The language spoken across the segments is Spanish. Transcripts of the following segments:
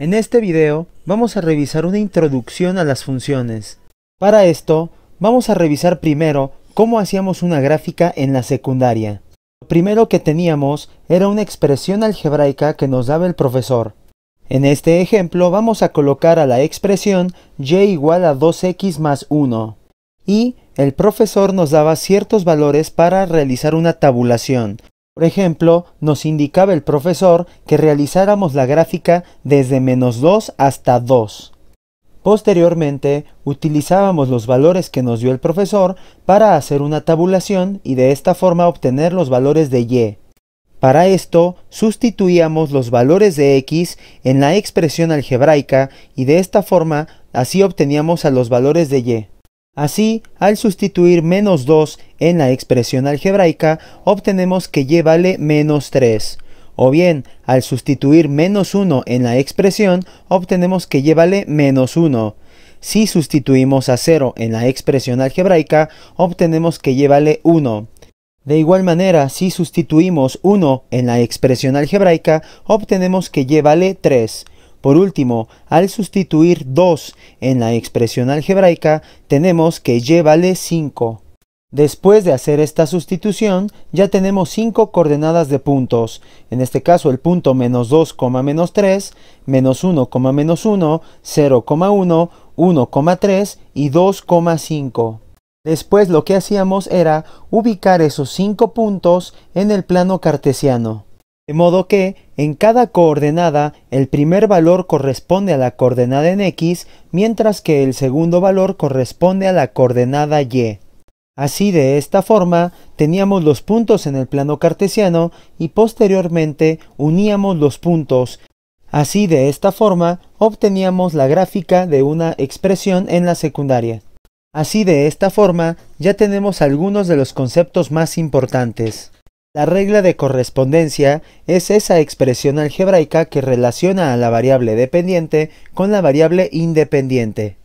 En este video vamos a revisar una introducción a las funciones. Para esto, vamos a revisar primero cómo hacíamos una gráfica en la secundaria. Lo primero que teníamos era una expresión algebraica que nos daba el profesor. En este ejemplo vamos a colocar a la expresión y igual a 2x más 1. Y el profesor nos daba ciertos valores para realizar una tabulación, por ejemplo, nos indicaba el profesor que realizáramos la gráfica desde menos 2 hasta 2. Posteriormente, utilizábamos los valores que nos dio el profesor para hacer una tabulación y de esta forma obtener los valores de y. Para esto, sustituíamos los valores de x en la expresión algebraica y de esta forma así obteníamos a los valores de y. Así, al sustituir menos 2 en la expresión algebraica, obtenemos que y vale menos 3. O bien, al sustituir menos 1 en la expresión, obtenemos que y vale menos 1. Si sustituimos a 0 en la expresión algebraica, obtenemos que y vale 1. De igual manera, si sustituimos 1 en la expresión algebraica, obtenemos que y vale 3. Por último, al sustituir 2 en la expresión algebraica, tenemos que vale 5. Después de hacer esta sustitución, ya tenemos 5 coordenadas de puntos. En este caso, el punto menos 2, menos 3, menos 1, menos 1, 0, 1, 1,3 y 2,5. Después lo que hacíamos era ubicar esos 5 puntos en el plano cartesiano. De modo que, en cada coordenada, el primer valor corresponde a la coordenada en X, mientras que el segundo valor corresponde a la coordenada Y. Así de esta forma, teníamos los puntos en el plano cartesiano y posteriormente uníamos los puntos. Así de esta forma, obteníamos la gráfica de una expresión en la secundaria. Así de esta forma, ya tenemos algunos de los conceptos más importantes. La regla de correspondencia es esa expresión algebraica que relaciona a la variable dependiente con la variable independiente.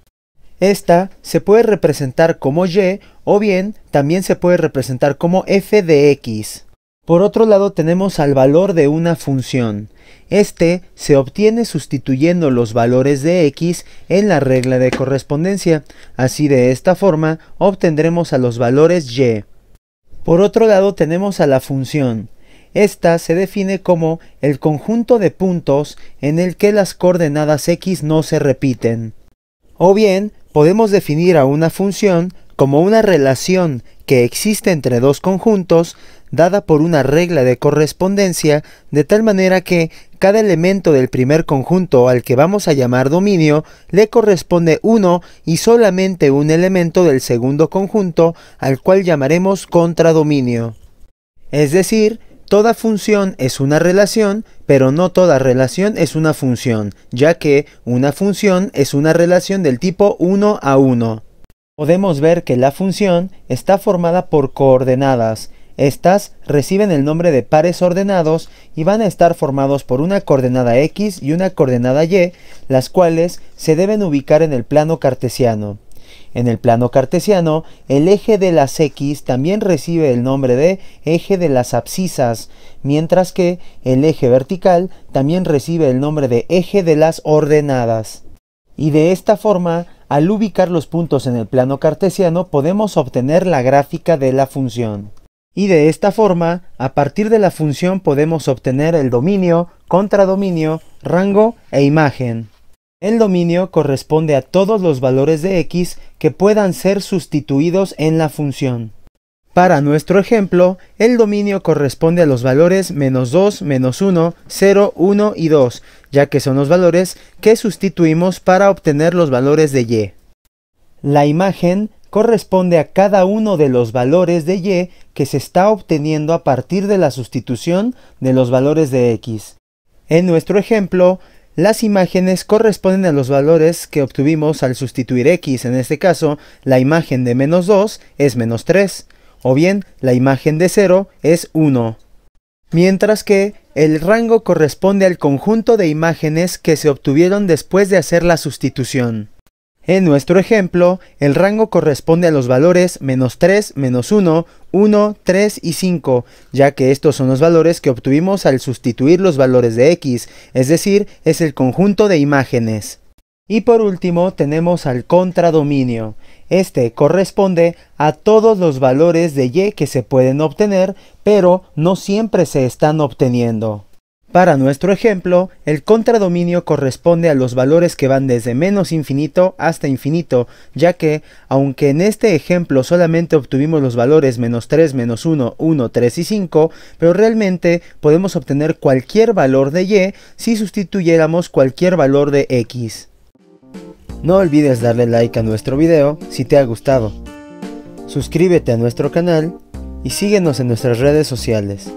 Esta se puede representar como y o bien también se puede representar como f de x. Por otro lado tenemos al valor de una función. Este se obtiene sustituyendo los valores de x en la regla de correspondencia. Así de esta forma obtendremos a los valores y. Por otro lado tenemos a la función. Esta se define como el conjunto de puntos en el que las coordenadas x no se repiten. O bien, podemos definir a una función como una relación que existe entre dos conjuntos dada por una regla de correspondencia, de tal manera que cada elemento del primer conjunto al que vamos a llamar dominio le corresponde uno y solamente un elemento del segundo conjunto al cual llamaremos contradominio. Es decir, Toda función es una relación, pero no toda relación es una función, ya que una función es una relación del tipo 1 a 1. Podemos ver que la función está formada por coordenadas, estas reciben el nombre de pares ordenados y van a estar formados por una coordenada x y una coordenada y, las cuales se deben ubicar en el plano cartesiano. En el plano cartesiano, el eje de las x también recibe el nombre de eje de las abscisas, mientras que el eje vertical también recibe el nombre de eje de las ordenadas. Y de esta forma, al ubicar los puntos en el plano cartesiano podemos obtener la gráfica de la función. Y de esta forma, a partir de la función podemos obtener el dominio, contradominio, rango e imagen. El dominio corresponde a todos los valores de x que puedan ser sustituidos en la función. Para nuestro ejemplo, el dominio corresponde a los valores menos 2, menos 1, 0, 1 y 2, ya que son los valores que sustituimos para obtener los valores de y. La imagen corresponde a cada uno de los valores de y que se está obteniendo a partir de la sustitución de los valores de x. En nuestro ejemplo, las imágenes corresponden a los valores que obtuvimos al sustituir x, en este caso, la imagen de menos 2 es menos 3, o bien la imagen de 0 es 1. Mientras que el rango corresponde al conjunto de imágenes que se obtuvieron después de hacer la sustitución. En nuestro ejemplo, el rango corresponde a los valores menos 3, menos 1, 1, 3 y 5, ya que estos son los valores que obtuvimos al sustituir los valores de x, es decir, es el conjunto de imágenes. Y por último tenemos al contradominio. Este corresponde a todos los valores de y que se pueden obtener, pero no siempre se están obteniendo. Para nuestro ejemplo, el contradominio corresponde a los valores que van desde menos infinito hasta infinito, ya que, aunque en este ejemplo solamente obtuvimos los valores menos 3, menos 1, 1, 3 y 5, pero realmente podemos obtener cualquier valor de y si sustituyéramos cualquier valor de x. No olvides darle like a nuestro video si te ha gustado. Suscríbete a nuestro canal y síguenos en nuestras redes sociales.